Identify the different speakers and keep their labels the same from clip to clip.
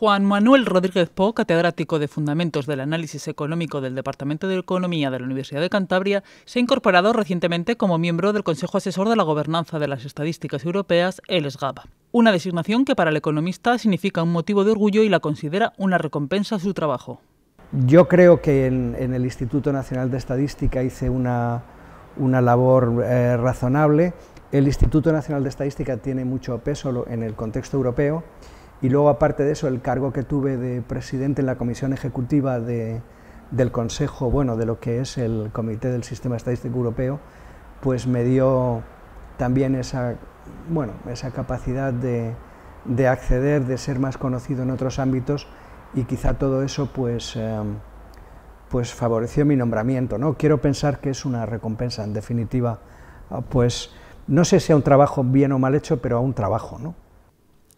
Speaker 1: Juan Manuel Rodríguez Po, catedrático de Fundamentos del Análisis Económico del Departamento de Economía de la Universidad de Cantabria, se ha incorporado recientemente como miembro del Consejo Asesor de la Gobernanza de las Estadísticas Europeas, el ESGABA. Una designación que para el economista significa un motivo de orgullo y la considera una recompensa a su trabajo.
Speaker 2: Yo creo que en, el Instituto Nacional de Estadística hice una, labor eh, razonable. El Instituto Nacional de Estadística tiene mucho peso en el contexto europeo y luego aparte de eso el cargo que tuve de presidente en la comisión ejecutiva del Consejo, bueno, de lo que es el Comité del Sistema Estadístico Europeo, pues me dio también esa, bueno, esa capacidad de, acceder, de ser más conocido en otros ámbitos y quizá todo eso pues, eh, pues favoreció mi nombramiento. ¿no? Quiero pensar que es una recompensa, en definitiva, pues no sé si a un trabajo bien o mal hecho, pero a un trabajo. ¿no?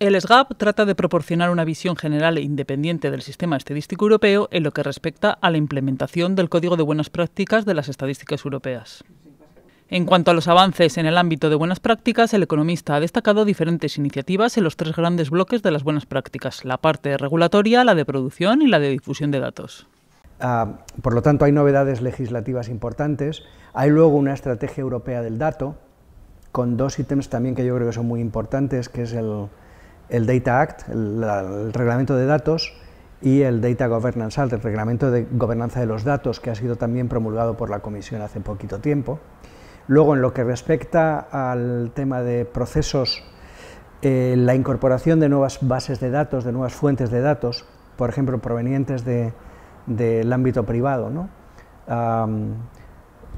Speaker 1: El SGAP trata de proporcionar una visión general e independiente del sistema estadístico europeo en lo que respecta a la implementación del Código de Buenas Prácticas de las Estadísticas Europeas. En cuanto a los avances en el ámbito de buenas prácticas, el economista ha destacado diferentes iniciativas en los tres grandes bloques de las buenas prácticas, la parte regulatoria, la de producción y la de difusión de datos.
Speaker 2: Ah, por lo tanto, hay novedades legislativas importantes. Hay luego una estrategia europea del dato, con dos ítems también que yo creo que son muy importantes, que es el, el Data Act, el, reglamento de datos, y el Data Governance Act, el reglamento de gobernanza de los datos, que ha sido también promulgado por la Comisión hace poquito tiempo. Luego, en lo que respecta al tema de procesos, eh, la incorporación de nuevas bases de datos, de nuevas fuentes de datos, por ejemplo, provenientes del ámbito privado,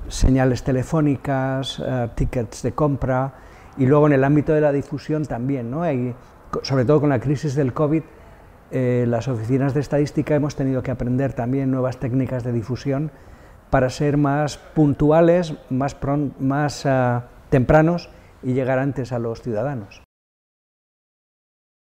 Speaker 2: señales telefónicas, eh, tickets de compra, y luego en el ámbito de la difusión también, ¿no? Hay sobre todo con la crisis del COVID, eh, las oficinas de estadística hemos tenido que aprender también nuevas técnicas de difusión para ser más puntuales, más, ah, tempranos y llegar antes a los ciudadanos.